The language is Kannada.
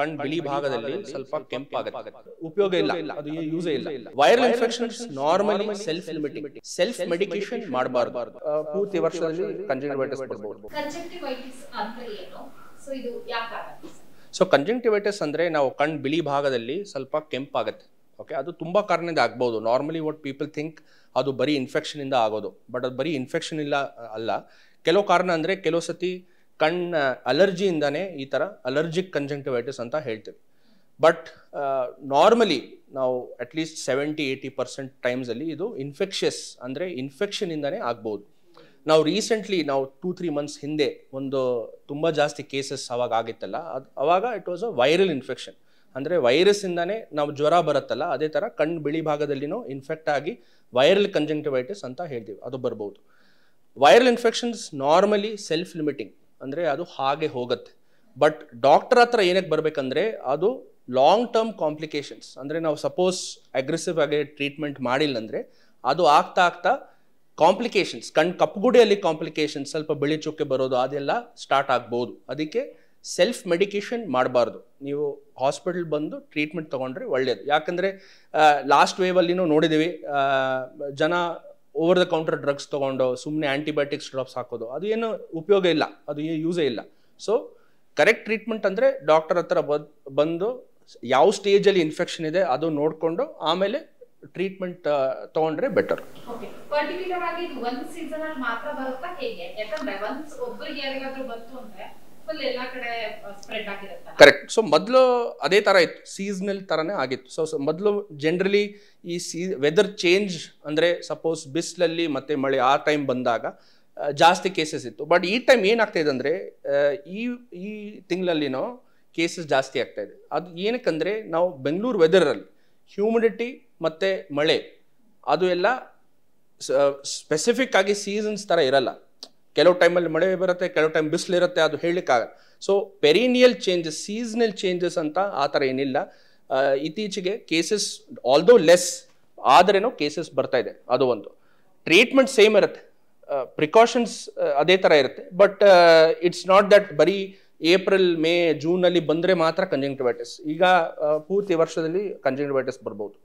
ಕಣ್ ಬಿಳಿ ಭಾಗದಲ್ಲಿ ಸ್ವಲ್ಪ ಕೆಂಪಾಗುತ್ತೆ ಉಪಯೋಗ ಇಲ್ಲ ಅದು ಯೂಸೇ ಇಲ್ಲ viral infection normally self limiting self medication ಮಾಡಬಾರ್ದು ಪೂರ್ತಿ ವರ್ಷದಲ್ಲಿ ಕಂಜಂಕ್ಟಿವೈಟಿಸ್ ಸೊ ಕಂಜಂಕ್ಟಿವೈಟಿಸ್ ಅಂದ್ರೆ ನಾವು ಕಣ್ ಬಿಳಿ ಭಾಗದಲ್ಲಿ ಸ್ವಲ್ಪ ಕೆಂಪಾಗುತ್ತೆ ಓಕೆ ಅದು ತುಂಬಾ ಕಾರಣದಿಂದ ಆಗ್ಬೋದು ನಾರ್ಮಲಿ ವಾಟ್ ಪೀಪಲ್ ಥಿಂಕ್ ಅದು ಬರೀ ಇನ್ಫೆಕ್ಷನ್ ಇಂದ ಆಗೋದು ಬಟ್ ಅದು ಬರೀ ಇನ್ಫೆಕ್ಷನ್ ಇಲ್ಲ ಅಲ್ಲ ಕೆಲವು ಕಾರಣ ಅಂದ್ರೆ ಕೆಲವು ಸತಿ ಕಣ್ಣ ಅಲರ್ಜಿಯಿಂದನೇ ಈ ಥರ ಅಲರ್ಜಿಕ್ ಕಂಜಂಕ್ಟಿವೈಟಿಸ್ ಅಂತ ಹೇಳ್ತೀವಿ ಬಟ್ ನಾರ್ಮಲಿ ನಾವು ಅಟ್ಲೀಸ್ಟ್ ಸೆವೆಂಟಿ ಏಯ್ಟಿ ಪರ್ಸೆಂಟ್ ಟೈಮ್ಸಲ್ಲಿ ಇದು ಇನ್ಫೆಕ್ಷಸ್ ಅಂದರೆ ಇನ್ಫೆಕ್ಷನಿಂದನೇ ಆಗ್ಬೋದು ನಾವು ರೀಸೆಂಟ್ಲಿ ನಾವು ಟೂ ತ್ರೀ ಮಂತ್ಸ್ ಹಿಂದೆ ಒಂದು ತುಂಬ ಜಾಸ್ತಿ ಕೇಸಸ್ ಅವಾಗ ಆಗಿತ್ತಲ್ಲ ಅದು ಅವಾಗ it was a viral infection ಅಂದರೆ ವೈರಸ್ಸಿಂದನೇ ನಾವು ಜ್ವರ ಬರುತ್ತಲ್ಲ ಅದೇ ಥರ ಕಣ್ಣು ಬಿಳಿ ಭಾಗದಲ್ಲಿನೂ ಇನ್ಫೆಕ್ಟ್ ಆಗಿ ವೈರಲ್ ಕಂಜಂಕ್ಟಿವೈಟಿಸ್ ಅಂತ ಹೇಳ್ತೀವಿ ಅದು ಬರ್ಬೋದು viral infections normally self limiting ಅಂದರೆ ಅದು ಹಾಗೆ ಹೋಗುತ್ತೆ ಬಟ್ ಡಾಕ್ಟರ್ ಹತ್ರ ಏನಕ್ಕೆ ಬರಬೇಕಂದ್ರೆ ಅದು ಲಾಂಗ್ ಟರ್ಮ್ ಕಾಂಪ್ಲಿಕೇಶನ್ಸ್ ಅಂದರೆ ನಾವು ಸಪೋಸ್ ಅಗ್ರೆಸಿವ್ ಆಗಿ ಟ್ರೀಟ್ಮೆಂಟ್ ಮಾಡಿಲ್ಲ ಅಂದರೆ ಅದು ಆಗ್ತಾ ಆಗ್ತಾ ಕಾಂಪ್ಲಿಕೇಶನ್ಸ್ ಕಣ್ ಕಪ್ಪುಗುಡಿಯಲ್ಲಿ ಕಾಂಪ್ಲಿಕೇಶನ್ಸ್ ಸ್ವಲ್ಪ ಬಿಳಿ ಚುಕ್ಕೆ ಬರೋದು ಅದೆಲ್ಲ ಸ್ಟಾರ್ಟ್ ಆಗ್ಬೋದು ಅದಕ್ಕೆ ಸೆಲ್ಫ್ ಮೆಡಿಕೇಷನ್ ಮಾಡಬಾರ್ದು ನೀವು ಹಾಸ್ಪಿಟಲ್ ಬಂದು ಟ್ರೀಟ್ಮೆಂಟ್ ತೊಗೊಂಡ್ರೆ ಒಳ್ಳೆಯದು ಯಾಕಂದರೆ ಲಾಸ್ಟ್ ವೇವಲ್ಲಿನೂ ನೋಡಿದ್ದೀವಿ ಜನ ಓವರ್ ದ ಕೌಂಟರ್ ಡ್ರಗ್ಸ್ ತೊಗೊಂಡು ಸುಮ್ಮನೆ ಆ್ಯಂಟಿಬಯೋಟಿಕ್ಸ್ ಡ್ರಾಪ್ಸ್ ಹಾಕೋದು ಅದು ಏನು ಉಪಯೋಗ ಇಲ್ಲ ಅದು ಏನು ಯೂಸೇ ಇಲ್ಲ ಸೊ ಕರೆಕ್ಟ್ ಟ್ರೀಟ್ಮೆಂಟ್ ಅಂದರೆ ಡಾಕ್ಟರ್ ಹತ್ರ ಬಂದು ಯಾವ ಸ್ಟೇಜಲ್ಲಿ ಇನ್ಫೆಕ್ಷನ್ ಇದೆ ಅದು ನೋಡಿಕೊಂಡು ಆಮೇಲೆ ಟ್ರೀಟ್ಮೆಂಟ್ ತಗೊಂಡ್ರೆ ಬೆಟರ್ ಪರ್ಟಿಕ್ಯುಲರ್ ಆಗಿ ಒಂದು ಸೀಸನ್ ಮಾತ್ರ ಬರುತ್ತಾ ಹೇಗೆ ಯಾಕಂದ್ರೆ ಒಬ್ಬರಿಗೆ ಯಾರಿಗಾದ್ರೂ ಬಂತು ಅಂದ್ರೆ ಕರೆಕ್ಟ್ ಸೊ ಮೊದಲು ಅದೇ ಥರ ಇತ್ತು ಸೀಸ್ನಲ್ ಥರನೇ ಆಗಿತ್ತು ಸೊ ಮೊದಲು ಜನ್ರಲಿ ಈ ಸೀ ವೆದರ್ ಚೇಂಜ್ ಅಂದರೆ ಸಪೋಸ್ ಬಿಸಿಲಲ್ಲಿ ಮತ್ತೆ ಮಳೆ ಆ ಟೈಮ್ ಬಂದಾಗ ಜಾಸ್ತಿ ಕೇಸಸ್ ಇತ್ತು ಬಟ್ ಈ ಟೈಮ್ ಏನಾಗ್ತಾಯಿದೆ ಅಂದರೆ ಈ ಈ ತಿಂಗಳಲ್ಲಿನೋ ಕೇಸಸ್ ಜಾಸ್ತಿ ಇದೆ ಅದು ಏನಕ್ಕಂದರೆ ನಾವು ಬೆಂಗಳೂರು ವೆದರಲ್ಲಿ ಹ್ಯೂಮಿಡಿಟಿ ಮತ್ತು ಮಳೆ ಅದು ಎಲ್ಲ ಸ್ಪೆಸಿಫಿಕ್ ಆಗಿ ಸೀಸನ್ಸ್ ಥರ ಇರಲ್ಲ ಕೆಲವು ಟೈಮಲ್ಲಿ ಮಳೆ ಬರುತ್ತೆ ಕೆಲವು ಟೈಮ್ ಬಿಸಿಲಿರುತ್ತೆ ಅದು ಹೇಳಲಿಕ್ಕಾಗಲ್ಲ so perennial changes seasonal changes ಅಂತ ಆ ಥರ ಏನಿಲ್ಲ ಇತ್ತೀಚೆಗೆ ಕೇಸಸ್ ಆಲ್ದೋ ಲೆಸ್ ಆದ್ರೇನೋ ಕೇಸಸ್ ಬರ್ತಾ ಇದೆ ಅದು ಒಂದು ಟ್ರೀಟ್ಮೆಂಟ್ ಸೇಮ್ ಇರುತ್ತೆ ಪ್ರಿಕಾಷನ್ಸ್ ಅದೇ ಥರ ಇರುತ್ತೆ ಬಟ್ ಇಟ್ಸ್ ನಾಟ್ ದಟ್ ಬರೀ ಏಪ್ರಿಲ್ ಮೇ ಜೂನಲ್ಲಿ ಬಂದರೆ ಮಾತ್ರ ಕಂಜಂಕ್ಟಿವೈಟಿಸ್ ಈಗ ಪೂರ್ತಿ ವರ್ಷದಲ್ಲಿ ಕಂಜಂಕ್ಟಿವೈಟಿಸ್ ಬರ್ಬೋದು